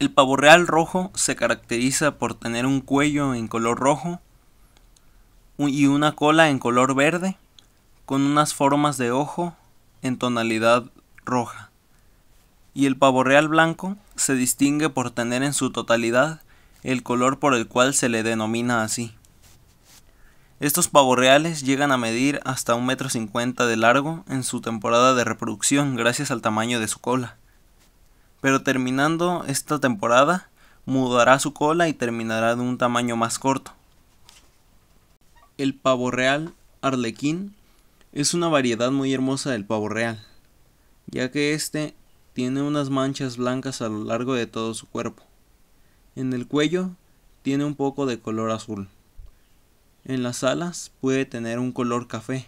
El pavo rojo se caracteriza por tener un cuello en color rojo y una cola en color verde con unas formas de ojo en tonalidad roja. Y el pavo blanco se distingue por tener en su totalidad el color por el cual se le denomina así. Estos pavorreales llegan a medir hasta 1,50 m de largo en su temporada de reproducción gracias al tamaño de su cola pero terminando esta temporada mudará su cola y terminará de un tamaño más corto. El pavo real arlequín es una variedad muy hermosa del pavo real, ya que este tiene unas manchas blancas a lo largo de todo su cuerpo. En el cuello tiene un poco de color azul. En las alas puede tener un color café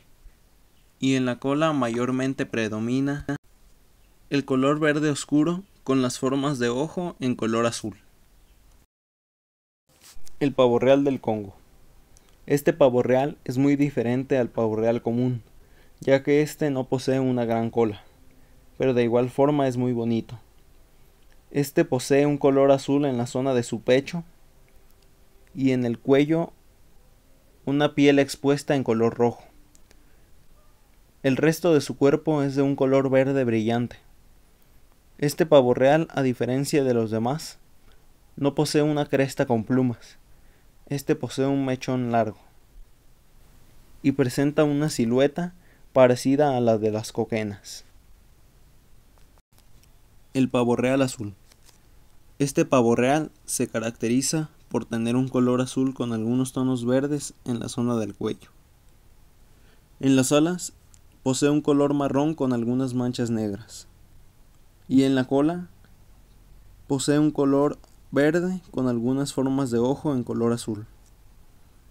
y en la cola mayormente predomina el color verde oscuro con las formas de ojo en color azul. El pavo real del Congo. Este pavo real es muy diferente al pavo real común, ya que este no posee una gran cola, pero de igual forma es muy bonito. Este posee un color azul en la zona de su pecho y en el cuello una piel expuesta en color rojo. El resto de su cuerpo es de un color verde brillante. Este pavo real, a diferencia de los demás, no posee una cresta con plumas. Este posee un mechón largo y presenta una silueta parecida a la de las coquenas. El pavo real azul. Este pavo real se caracteriza por tener un color azul con algunos tonos verdes en la zona del cuello. En las alas posee un color marrón con algunas manchas negras y en la cola posee un color verde con algunas formas de ojo en color azul.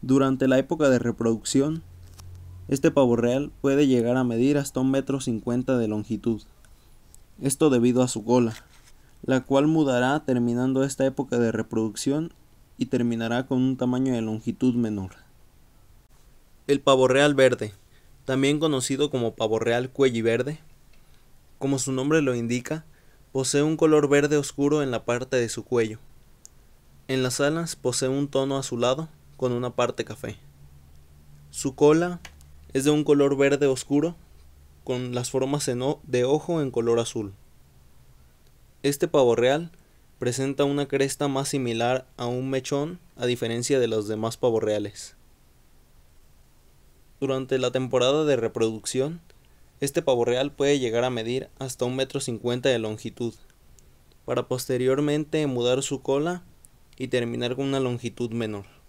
Durante la época de reproducción, este pavo real puede llegar a medir hasta un metro cincuenta de longitud. Esto debido a su cola, la cual mudará terminando esta época de reproducción y terminará con un tamaño de longitud menor. El pavo real verde, también conocido como pavo real cuello verde, como su nombre lo indica, Posee un color verde oscuro en la parte de su cuello. En las alas posee un tono azulado con una parte café. Su cola es de un color verde oscuro con las formas de ojo en color azul. Este pavo real presenta una cresta más similar a un mechón a diferencia de los demás pavo reales. Durante la temporada de reproducción, este pavo real puede llegar a medir hasta un metro cincuenta de longitud, para posteriormente mudar su cola y terminar con una longitud menor.